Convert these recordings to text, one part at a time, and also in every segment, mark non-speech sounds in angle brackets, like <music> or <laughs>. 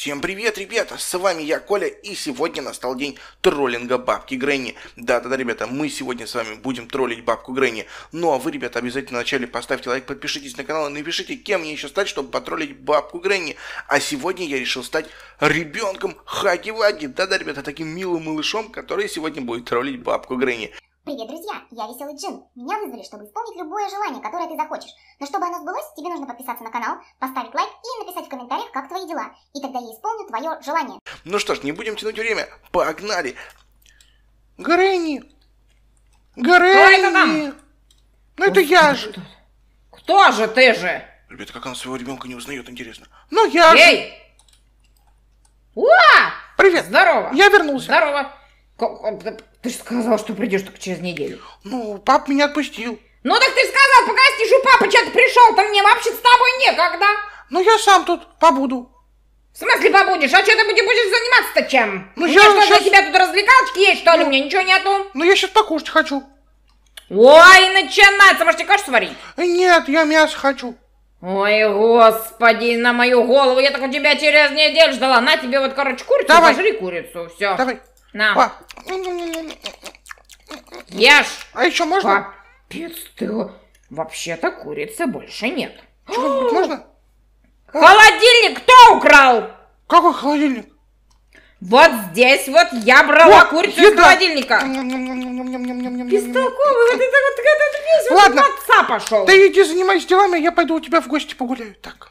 Всем привет, ребята! С вами я, Коля, и сегодня настал день троллинга бабки Гренни. Да-да-да, ребята, мы сегодня с вами будем троллить бабку Гренни. Ну а вы, ребята, обязательно вначале поставьте лайк, подпишитесь на канал и напишите, кем мне еще стать, чтобы потроллить бабку Гренни. А сегодня я решил стать ребенком Хаги-Ваги. Да-да, ребята, таким милым малышом, который сегодня будет троллить бабку Гренни. Привет, друзья! Я Веселый Джин. Меня вызвали, чтобы исполнить любое желание, которое ты захочешь. Но чтобы оно сбылось, тебе нужно подписаться на канал, поставить лайк и написать в комментариях, как твои дела. И тогда я исполню твое желание. Ну что ж, не будем тянуть время. Погнали! Грэнни! Грэнни! Ну это я же! Кто же ты же? Ребята, как она своего ребенка не узнает, интересно. Ну я же! Эй! О! Привет! Здорово! Я вернулся! Здорово! Ты же сказал, что придешь только через неделю. Ну, пап меня отпустил. Ну так ты сказал, погостишь у папы, человек пришел, то мне вообще с тобой некогда. Ну я сам тут побуду. В смысле побудешь? А что ты будешь заниматься-то чем? Ну, я что, сейчас... для тебя тут развлекалочки есть, что ли? Ну. У меня ничего нету. Ну я сейчас покушать хочу. Ой, начинается. Может, тебе кашу сварить? Э, нет, я мясо хочу. Ой, господи, на мою голову. Я так у тебя через неделю ждала. На тебе вот, короче, курицу. Давай. Пожри курицу. Все. Давай. На. Ешь. А еще можно? Капец ты. Вообще-то курицы больше нет. Чего, можно? <gasps> Холодильник кто украл? Какой холодильник? Вот здесь вот я брала О, курицу еда. из холодильника. Бестолковый, вот это вот, когда ты весь вот отца пошел. Ты иди занимайся делами, я пойду у тебя в гости погуляю. Так.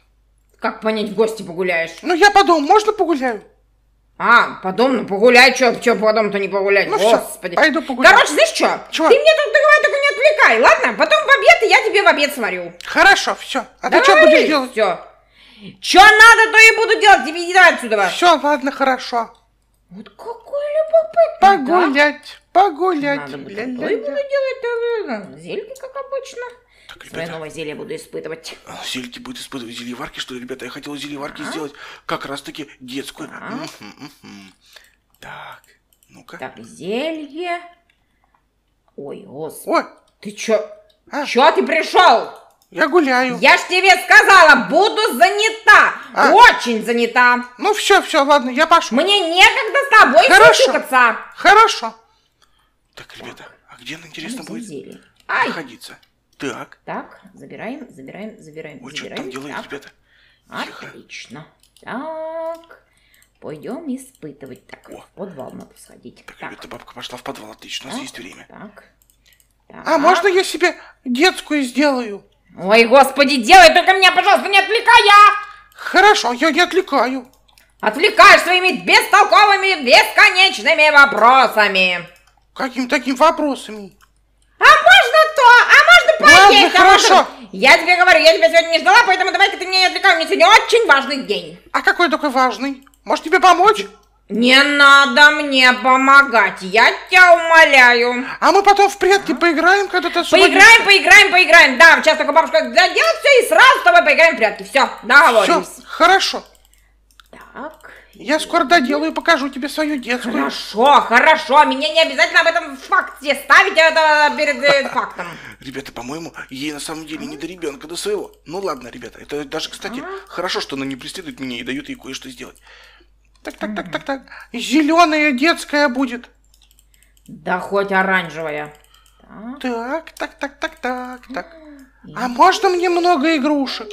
Как понять, в гости погуляешь? Ну, я подумал, можно погуляю? А, потом, ну погулять, что, что потом-то не погулять, ну, господи. Все, пойду погулять. Короче, знаешь что? Чего? Ты мне тут давай только не отвлекай, ладно? Потом в обед я тебе в обед сварю. Хорошо, все. А давай, ты что будешь делать? Все. Что надо, то и буду делать, тебе иди отсюда. Все, ладно, хорошо. Вот какой любопытный, Погулять, да? погулять. Надо будет, а то и буду делать, да, э, зелье, как обычно. Так, ребята, Свое новое зелье буду испытывать. А, зелье будет испытывать зельеварки, что ли, ребята? Я хотела зельеварки а? сделать как раз-таки детскую. А? Так, ну-ка. Так, зелье. Ой, господи. Ой. Ты чё? А? Чё ты пришел? Я гуляю. Я ж тебе сказала, буду занята. А? Очень занята. Ну все, все, ладно, я пошел. Мне некогда с тобой Хорошо. Хорошо. Так, ребята, а где она, интересно, будет зелье. находиться? Ай. Так. Так, забираем, забираем, забираем, Ой, забираем. Что там делаем, так. ребята? Отлично. Так. Пойдем испытывать. Так, О. в подвал надо сходить. Так, так. ребята, бабка пошла в подвал, отлично, так, у нас есть время. Так. А, так. А можно я себе детскую сделаю? Ой, господи, делай, только меня, пожалуйста, не отвлекай! Я! А! Хорошо, я не отвлекаю. Отвлекаешь своими бестолковыми, бесконечными вопросами. Каким таким вопросами? А можно то, а спать Ладно, хорошо. Я тебе говорю, я тебя сегодня не ждала, поэтому давай-ка ты меня не отвлекай, у меня сегодня очень важный день. А какой такой важный? Может тебе помочь? Не надо мне помогать, я тебя умоляю. А мы потом в прятки поиграем, когда ты освободишься. Поиграем, поиграем, поиграем. Да, сейчас только бабушка доделает все и сразу с тобой поиграем в прятки. Все, договорились. Все, хорошо. Так. Я скоро доделаю и покажу тебе свою детскую. Хорошо, хорошо. Меня не обязательно об этом факте ставить а это перед э, фактом. <laughs> Ребята, по-моему, ей на самом деле не до ребенка, до своего. Ну ладно, ребята, это даже, кстати, хорошо, что она не преследует меня и дают ей кое-что сделать. Так, так, так, так, так. Зеленая детская будет. Да хоть оранжевая. Так, так, так, так, так, так. А можно мне много игрушек?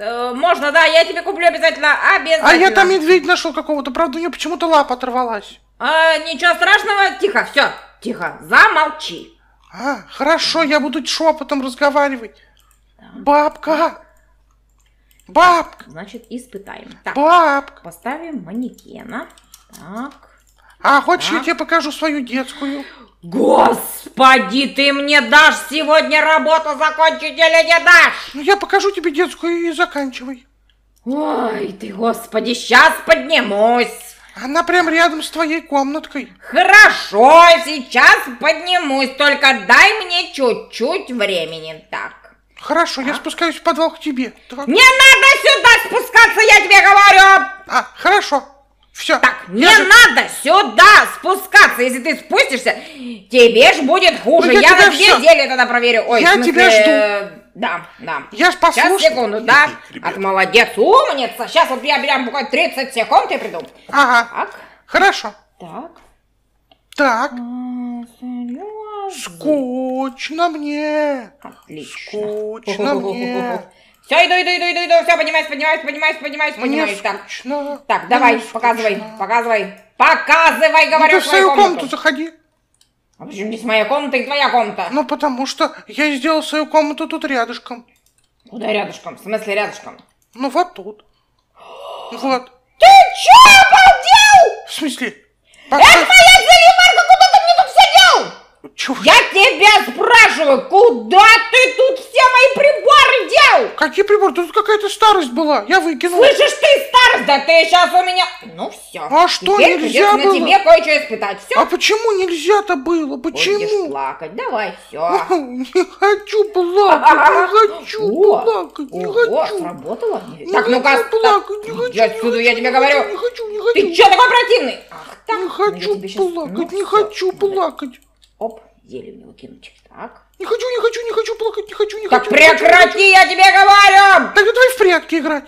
Э, можно, да, я тебе куплю обязательно, обязательно. А я там медведь нашел какого-то, правда, у нее почему-то лапа оторвалась. А, ничего страшного, тихо, все, тихо, замолчи. А, хорошо, я буду шепотом разговаривать. Бабка! Бабка! Значит, испытаем. Так, Бабка! Поставим манекена. Так. А хочешь, а? я тебе покажу свою детскую? Господи, ты мне дашь сегодня работу закончить или не дашь? Ну, я покажу тебе детскую и заканчивай. Ой, ты, господи, сейчас поднимусь. Она прям рядом с твоей комнаткой. Хорошо, сейчас поднимусь, только дай мне чуть-чуть времени. Так. Хорошо, а? я спускаюсь в подвал к тебе. Не надо сюда спускаться, я тебе говорю. А, хорошо. Все. Так, не я же... надо сюда спускаться. Если ты спустишься, тебе ж будет хуже. Ну, я я на две все... тогда проверю. Ой, я смысле... тебя жду. Э, да, да. Я ж послушаю. Сейчас, секунду, да. От молодец, умница. Сейчас вот я берем буквально 30 секунд и приду. Ага. Так. Хорошо. Так. Так. А, Скучно мне. Отлично. Скучно мне. Все, иду, иду, иду, иду, иду, все, поднимайся поднимайся поднимайся поднимайся поднимайся Так, так давай, не показывай, показывай. Показывай, ну говорю, ну, ты в свою комнату. комнату заходи. А почему здесь моя комната комнаты и твоя комната? Ну, потому что я сделал свою комнату тут рядышком. Куда рядышком? В смысле рядышком? Ну, вот тут. Вот. Ты чё, обалдел? В смысле? Пока... Это моя заливарка, чего? Я тебя спрашиваю, куда ты тут все мои приборы дел? Какие приборы? Тут какая-то старость была, я выкинул. Слышишь, ты старость, да ты сейчас у меня... Ну все. А что Теперь нельзя было? тебе кое-что испытать, все. А почему нельзя-то было? Почему? Будешь плакать, давай, все. О, <laughs> не хочу плакать, не <laughs> хочу плакать, не хочу. О, сработало? Не так, ну-ка, плакать, не хочу. Я отсюда, я тебе говорю. Не хочу, не хочу. Ты что такой противный? Ах, так. Не ну, хочу плакать, ну, не хочу ну, плакать. Оп, еле у него кинуть. Так. Не хочу, не хочу, не хочу плакать, не хочу, не так хочу. Так прекрати, хочу, я тебе говорю! Так давай в прятки играть.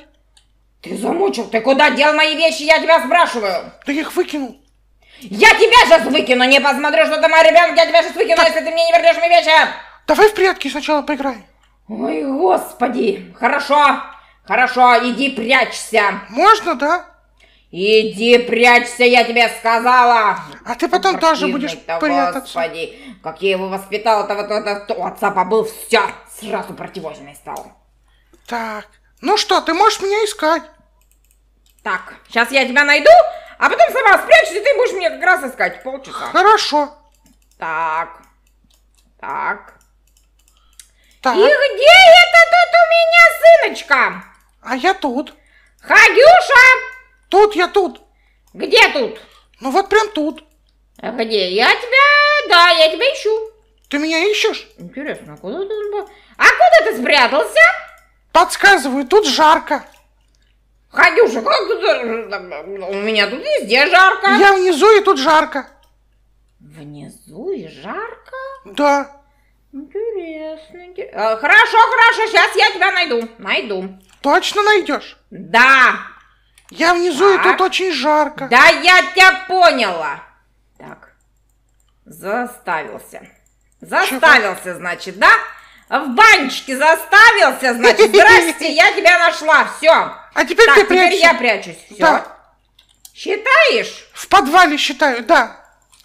Ты замучил, ты куда дел мои вещи, я тебя спрашиваю. Да я их выкинул. Я тебя сейчас выкину, не посмотрю, что ты мой ребенок, я тебя сейчас выкину, так. если ты мне не вернешь мои вещи. Давай в прятки сначала поиграем. Ой, господи, хорошо, хорошо, иди прячься. Можно, да? «Иди прячься, я тебе сказала!» «А ты потом Противный тоже будешь -то, прятаться!» «Господи, как я его воспитала-то, вот этот отца побыл, все, сразу противоположный стал!» «Так, ну что, ты можешь меня искать?» «Так, сейчас я тебя найду, а потом сама спрячусь, и ты будешь меня как раз искать полчаса!» «Хорошо!» «Так, так...» «Так...» «И где это тут у меня сыночка?» «А я тут!» «Хагюша!» Тут я тут. Где тут? Ну вот прям тут. А где? Я тебя, да, я тебя ищу. Ты меня ищешь? Интересно, а куда ты, был? а куда ты спрятался? Подсказываю, тут жарко. Хадюша, как у меня тут везде жарко. Я внизу и тут жарко. Внизу и жарко? Да. Интересно, интересно. А, хорошо, хорошо, сейчас я тебя найду, найду. Точно найдешь? Да. Я внизу, так. и тут очень жарко. Да я тебя поняла. Так, заставился. Заставился, Чего? значит, да? В банчике заставился, значит, <laughs> здрасте, я тебя нашла, все. А теперь так, ты теперь я прячусь, все. Да. Считаешь? В подвале считаю, да.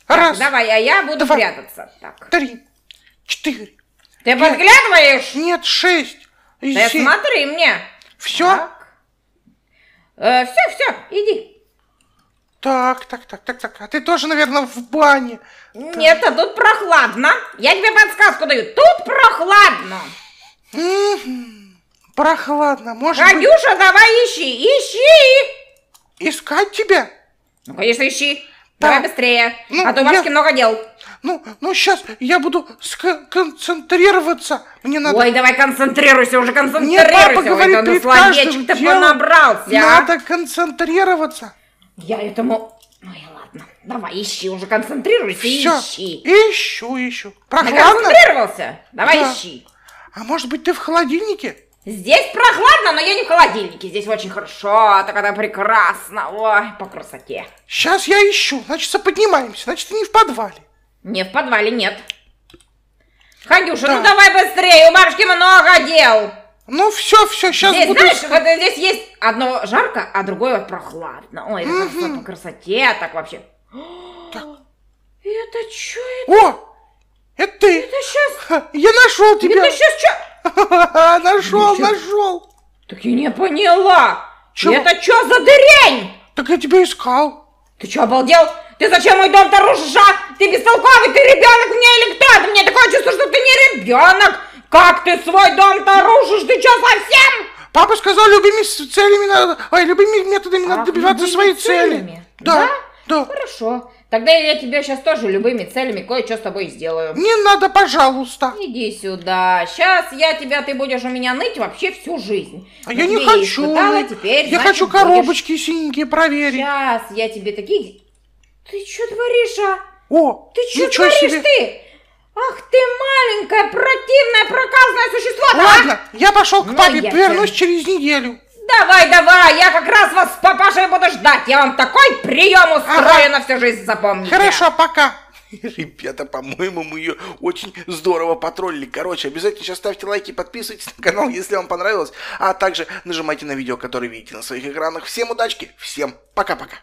Так, Раз. давай, а я буду два, прятаться. Так. Три, четыре. Ты пять, подглядываешь? Нет, шесть. Ты семь. смотри мне. Все? Ага все, э, все, иди. Так, так, так, так, так. А ты тоже, наверное, в бане. Нет, а тут прохладно. Я тебе подсказку даю. Тут прохладно. Прохладно, может быть... Радюша, давай ищи, ищи. Искать тебя? Ну, конечно, ищи. Да. Давай быстрее, а Ну, а то у я- много дел ну, ну сейчас я буду сконцентрироваться Мне надо... Ой, давай концентрируйся, уже концентрируйся. Мне папа говорит, Ой, ну, перед каждым ты делом понабрался, а? надо а? концентрироваться. Я этому... Ой, ладно, давай, ищи уже, концентрируйся Всё. ищи. Ищу, ищу. Прохладно? Ну, концентрировался? Давай да. ищи. А может быть, ты в холодильнике? Здесь прохладно, но я не в холодильнике. Здесь очень хорошо, так это прекрасно. Ой, по красоте. Сейчас я ищу. Значит, поднимаемся. Значит, ты не в подвале. Не, в подвале нет. Ханюша, ну да. ну давай быстрее, у Марушки много дел. Ну все, все, сейчас здесь, буду... Знаешь, вот здесь есть одно жарко, а другое вот прохладно. Ой, угу. по красоте так вообще. Так. Это что это? О, это ты. Это сейчас... Я нашел тебя. Это сейчас что? нашел, ну, нашел. Так я не поняла. Чего? Это что за дырень? Так я тебя искал. Ты что, обалдел? Ты зачем мой дом торужишь? рушишь, а? Ты бестолковый, ты ребенок мне или кто? Да мне такое чувство, что ты не ребенок. Как ты свой дом торужишь? Ты что, совсем? Папа сказал, любыми целями надо, ой, любыми методами а, надо добиваться своей целями. цели. Да, да. да. Хорошо. Тогда я тебя сейчас тоже любыми целями кое-что с тобой сделаю. Не надо, пожалуйста. Иди сюда. Сейчас я тебя, ты будешь у меня ныть вообще всю жизнь. А я не хочу. Испытала, теперь, я значит, хочу коробочки будешь... синенькие проверить. Сейчас я тебе такие ты что творишь, а? О, ты что творишь себе. ты? Ах ты маленькая противная проказное существо! Ладно, а? я пошел к папе, ну, вернусь я... через неделю. Давай, давай, я как раз вас с папашей буду ждать. Я вам такой прием устрою ага. на всю жизнь, запомню. Хорошо, пока. <laughs> Ребята, по-моему, мы ее очень здорово потроллили. Короче, обязательно сейчас ставьте лайки, подписывайтесь на канал, если вам понравилось. А также нажимайте на видео, которое видите на своих экранах. Всем удачки, всем пока-пока.